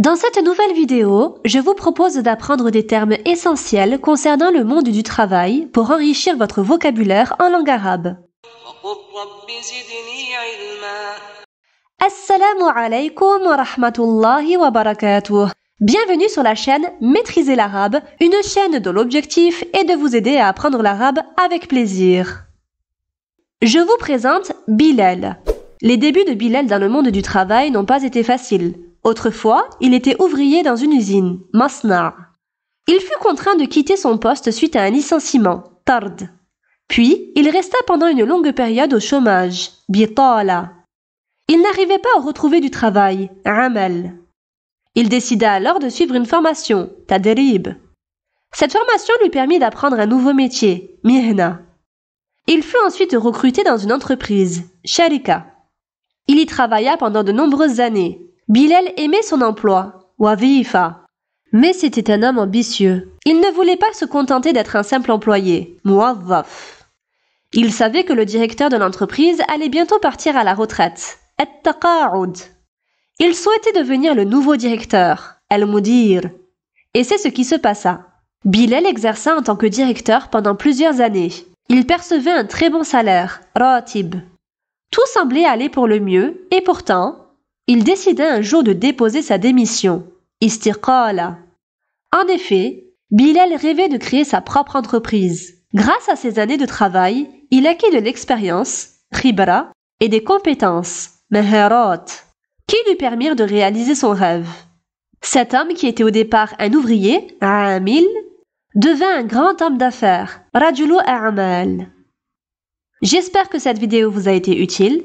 Dans cette nouvelle vidéo, je vous propose d'apprendre des termes essentiels concernant le monde du travail pour enrichir votre vocabulaire en langue arabe. Assalamu alaikum wa rahmatullahi wa barakatuh. Bienvenue sur la chaîne Maîtriser l'arabe, une chaîne dont l'objectif est de vous aider à apprendre l'arabe avec plaisir. Je vous présente Bilal. Les débuts de Bilal dans le monde du travail n'ont pas été faciles. Autrefois, il était ouvrier dans une usine, masna. Il fut contraint de quitter son poste suite à un licenciement, Tard. Puis, il resta pendant une longue période au chômage, Bitala. Il n'arrivait pas à retrouver du travail, Amal. Il décida alors de suivre une formation, Tadrib. Cette formation lui permit d'apprendre un nouveau métier, Mihna. Il fut ensuite recruté dans une entreprise, Sharika. Il y travailla pendant de nombreuses années, Bilal aimait son emploi, Wavifa. Mais c'était un homme ambitieux. Il ne voulait pas se contenter d'être un simple employé, Muawwaf. Il savait que le directeur de l'entreprise allait bientôt partir à la retraite, At-Taqa'ud. Il souhaitait devenir le nouveau directeur, Al-Mudir. Et c'est ce qui se passa. Bilal exerça en tant que directeur pendant plusieurs années. Il percevait un très bon salaire, Ratib. Tout semblait aller pour le mieux, et pourtant, il décida un jour de déposer sa démission, istiqala. En effet, Bilal rêvait de créer sa propre entreprise. Grâce à ses années de travail, il acquit de l'expérience, ribra, et des compétences, meherot, qui lui permirent de réaliser son rêve. Cet homme qui était au départ un ouvrier, Amil, devint un grand homme d'affaires, Rajulu A'mal. J'espère que cette vidéo vous a été utile.